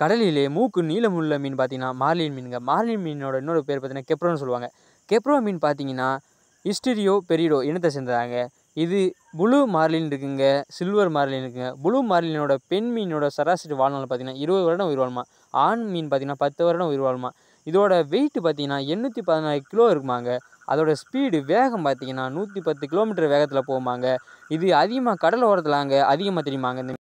கடலிலே மூக்கு நீளமுள்ள மீன் பார்த்திங்கன்னா மார்லின் மீனுங்க மார்லின் மீனோட இன்னொரு பேர் பார்த்திங்கன்னா கெப்ரோன்னு சொல்லுவாங்க கெப்ரோ மீன் பார்த்திங்கன்னா இஸ்டிரியோ பெரியடோ இனத்தை சேர்ந்ததாங்க இது புளு மார்லின் இருக்குங்க சில்வர் மார்லின் இருக்குங்க புளு மார்லினோட பெண் மீனோட சராசரி வாழ்நாள் பார்த்திங்கன்னா இருபது வருடம் உயிர் வாழ்மா ஆண் மீன் பார்த்திங்கன்னா பத்து வருடம் உயிர் வாழ்மா இதோட வெயிட் பார்த்திங்கன்னா எண்ணூற்றி பதினாலு கிலோ இருக்குமாங்க அதோட ஸ்பீடு வேகம் பார்த்திங்கன்னா நூற்றி பத்து கிலோமீட்டர் வேகத்தில் போகுமாங்க இது அதிகமாக கடல் ஓரத்தில் அங்கே அதிகமாக தெரியுமாங்க இந்த